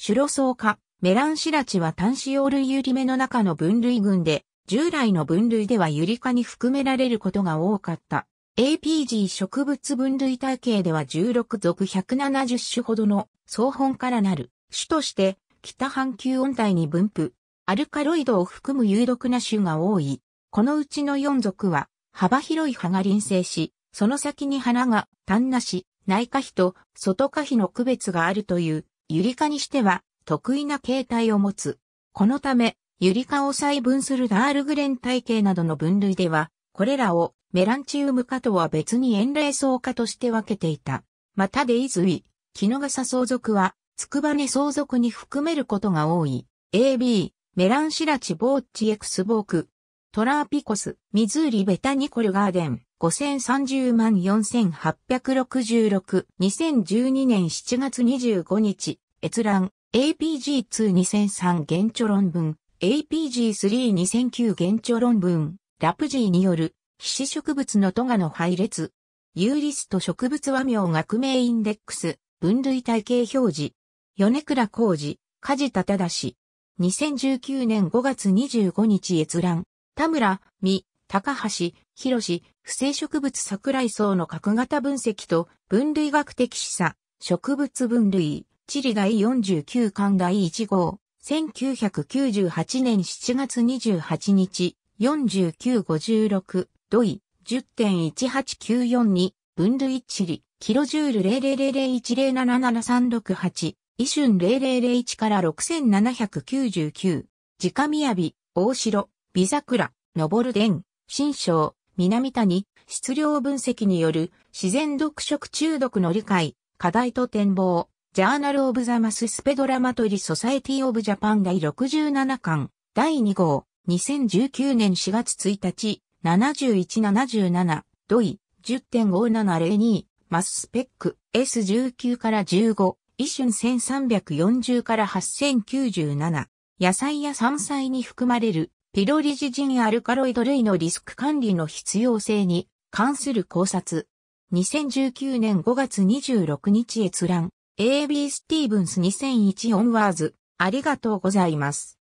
シュロソウ科、メランシラチは単子葉類ユリ目の中の分類群で、従来の分類ではユリ科に含められることが多かった。APG 植物分類体系では16属170種ほどの総本からなる種として北半球温帯に分布。アルカロイドを含む有毒な種が多い。このうちの4属は幅広い葉が輪生し、その先に花が単なし、内科比と外科比の区別があるというユリ科にしては特異な形態を持つ。このため、ユリ科を細分するダールグレン体系などの分類では、これらをメランチウム科とは別に円霊草科として分けていた。またデイズイ、キノガサ相続は、つくばね相続に含めることが多い。AB、メランシラチボーチエクスボーク、トラーピコス、ミズーリベタニコルガーデン。5030万4866、2012年7月25日、閲覧、APG2-2003 現著論文、APG3-2009 現著論文、ラプジーによる、皮脂植物のトガの配列、ユーリスト植物和名学名インデックス、分類体系表示、米倉浩二、梶田忠。2019年5月25日閲覧、田村、美、高橋、広士、不正植物桜井層の角型分析と分類学的示唆、植物分類、地理第49巻第1号、1998年7月28日、4956、土井、10.18942に、分類地理、キロジュール0 0 0 1 0 7 7 3 6 8イ春0001から6799、直宮雅、大城、美桜、登る伝、新章、南谷、質量分析による自然毒食中毒の理解、課題と展望、ジャーナル・オブ・ザ・マス・スペドラマトリ・ソサエティ・オブ・ジャパン第67巻、第2号、2019年4月1日、7177、ドイ、10.5702、マススペック、S19 から15、一瞬1340から8097。野菜や山菜に含まれるピロリジジンアルカロイド類のリスク管理の必要性に関する考察。2019年5月26日閲覧。AB スティーブンス2001オンワーズ。ありがとうございます。